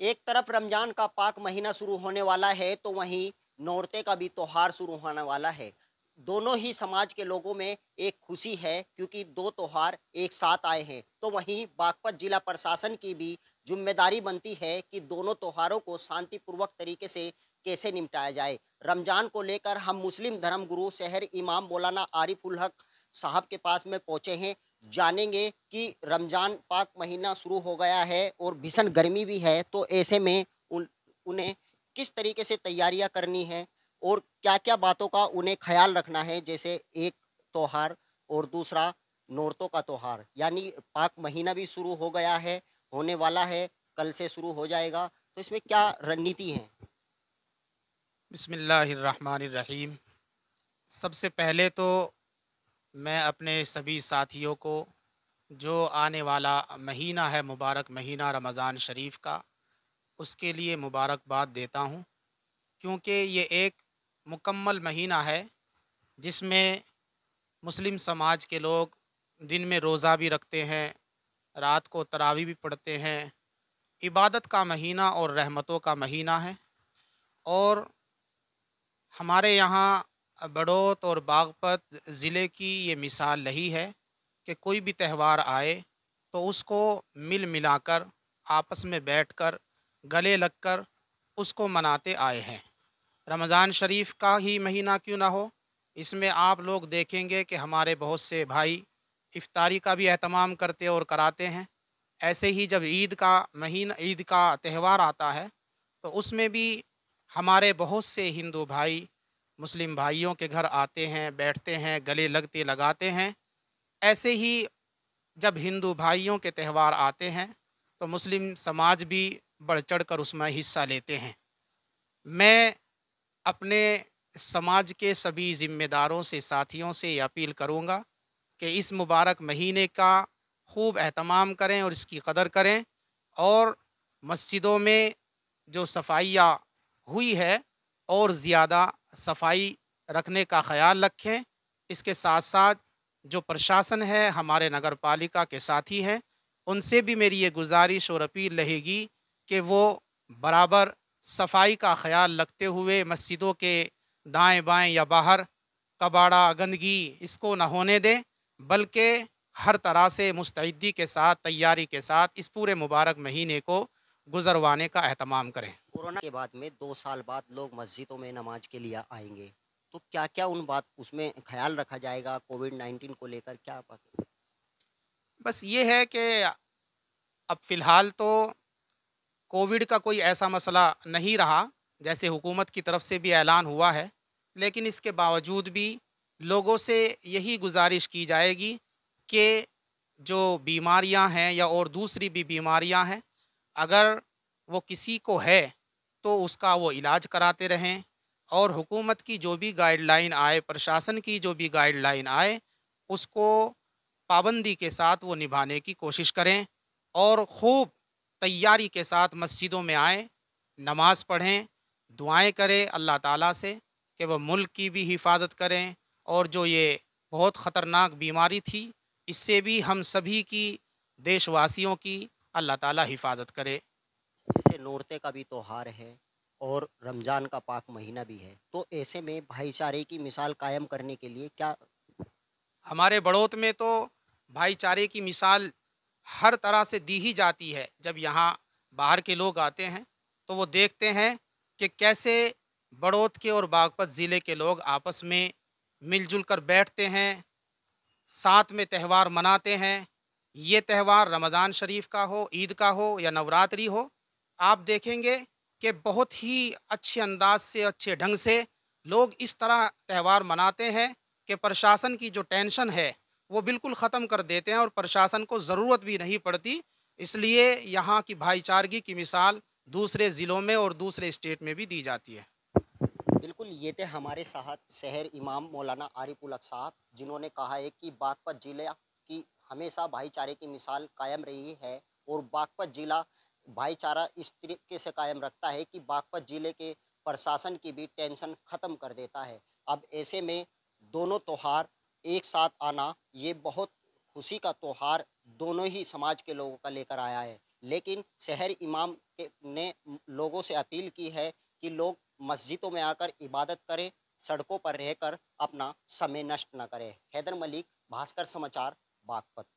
एक तरफ रमज़ान का पाक महीना शुरू होने वाला है तो वहीं नौरते का भी त्यौहार शुरू होने वाला है दोनों ही समाज के लोगों में एक खुशी है क्योंकि दो त्यौहार एक साथ आए हैं तो वहीं बागपत जिला प्रशासन की भी जिम्मेदारी बनती है कि दोनों त्यौहारों को शांतिपूर्वक तरीके से कैसे निपटाया जाए रमज़ान को लेकर हम मुस्लिम धर्म गुरु शहर इमाम मौलाना आरिफ उल हक साहब के पास में पहुँचे हैं जानेंगे कि रमज़ान पाक महीना शुरू हो गया है और भीषण गर्मी भी है तो ऐसे में उन उन्हें किस तरीके से तैयारियां करनी है और क्या क्या बातों का उन्हें ख्याल रखना है जैसे एक त्यौहार और दूसरा नौरतों का त्यौहार यानी पाक महीना भी शुरू हो गया है होने वाला है कल से शुरू हो जाएगा तो इसमें क्या रणनीति है बसमीम सबसे पहले तो मैं अपने सभी साथियों को जो आने वाला महीना है मुबारक महीना रमज़ान शरीफ का उसके लिए मुबारकबाद देता हूँ क्योंकि ये एक मुकम्मल महीना है जिसमें मुस्लिम समाज के लोग दिन में रोज़ा भी रखते हैं रात को तरावी भी पढ़ते हैं इबादत का महीना और रहमतों का महीना है और हमारे यहाँ बड़ोत और बागपत ज़िले की ये मिसाल रही है कि कोई भी त्यौहार आए तो उसको मिल मिलाकर आपस में बैठकर गले लगकर उसको मनाते आए हैं रमज़ान शरीफ का ही महीना क्यों ना हो इसमें आप लोग देखेंगे कि हमारे बहुत से भाई इफ्तारी का भी अहतमाम करते और कराते हैं ऐसे ही जब ईद का महीना ईद का त्यौहार आता है तो उसमें भी हमारे बहुत से हिंदू भाई मुस्लिम भाइयों के घर आते हैं बैठते हैं गले लगते लगाते हैं ऐसे ही जब हिंदू भाइयों के त्यौहार आते हैं तो मुस्लिम समाज भी बढ़ चढ़ कर उसमें हिस्सा लेते हैं मैं अपने समाज के सभी ज़िम्मेदारों से साथियों से अपील करूंगा कि इस मुबारक महीने का खूब अहतमाम करें और इसकी कदर करें और मस्जिदों में जो सफाइयाँ हुई है और ज़्यादा सफाई रखने का ख्याल रखें इसके साथ साथ जो प्रशासन है हमारे नगर पालिका के साथी हैं उनसे भी मेरी ये गुजारिश और अपील रहेगी कि वो बराबर सफाई का ख्याल रखते हुए मस्जिदों के दाएं बाएं या बाहर कबाड़ा गंदगी इसको न होने दें बल्कि हर तरह से मुस्तैदी के साथ तैयारी के साथ इस पूरे मुबारक महीने को गुजरवाने का अहतमाम करें कोरोना के बाद में दो साल बाद लोग मस्जिदों में नमाज के लिए आएंगे तो क्या क्या उन बात उसमें ख्याल रखा जाएगा कोविड नाइन्टीन को लेकर क्या बात बस ये है कि अब फ़िलहाल तो कोविड का कोई ऐसा मसला नहीं रहा जैसे हुकूमत की तरफ से भी ऐलान हुआ है लेकिन इसके बावजूद भी लोगों से यही गुजारिश की जाएगी कि जो बीमारियां हैं या और दूसरी भी बीमारियां हैं अगर वो किसी को है तो उसका वो इलाज कराते रहें और हुकूमत की जो भी गाइडलाइन आए प्रशासन की जो भी गाइडलाइन आए उसको पाबंदी के साथ वो निभाने की कोशिश करें और खूब तैयारी के साथ मस्जिदों में आए नमाज पढ़ें दुआएं करें अल्लाह ताला से कि वह मुल्क की भी हिफाजत करें और जो ये बहुत ख़तरनाक बीमारी थी इससे भी हम सभी की देशवासियों की अल्लाह ताला हिफाजत करे लौटते का भी त्यौहार है और रमज़ान का पाक महीना भी है तो ऐसे में भाईचारे की मिसाल कायम करने के लिए क्या हमारे बड़ौत में तो भाईचारे की मिसाल हर तरह से दी ही जाती है जब यहाँ बाहर के लोग आते हैं तो वो देखते हैं कि कैसे बड़ौत के और बागपत ज़िले के लोग आपस में मिलजुल कर बैठते हैं साथ में त्यौहार मनाते हैं ये त्यौहार रमज़ान शरीफ का हो ईद का हो या नवरात्रि हो आप देखेंगे कि बहुत ही अच्छे अंदाज से अच्छे ढंग से लोग इस तरह त्यौहार मनाते हैं कि प्रशासन की जो टेंशन है वो बिल्कुल ख़त्म कर देते हैं और प्रशासन को ज़रूरत भी नहीं पड़ती इसलिए यहाँ की भाईचारगी की मिसाल दूसरे ज़िलों में और दूसरे स्टेट में भी दी जाती है बिल्कुल ये थे हमारे साथ शहर इमाम मौलाना आरिफ उलक साहब जिन्होंने कहा है कि बागपत ज़िला की हमेशा भाईचारे की मिसाल कायम रही है और बागपत ज़िला भाईचारा इस तरीके से कायम रखता है कि बागपत ज़िले के प्रशासन की भी टेंशन ख़त्म कर देता है अब ऐसे में दोनों त्यौहार एक साथ आना ये बहुत खुशी का त्यौहार दोनों ही समाज के लोगों का लेकर आया है लेकिन शहर इमाम के ने लोगों से अपील की है कि लोग मस्जिदों में आकर इबादत करें सड़कों पर रहकर अपना समय नष्ट न करें हैदर मलिक भास्कर समाचार बागपत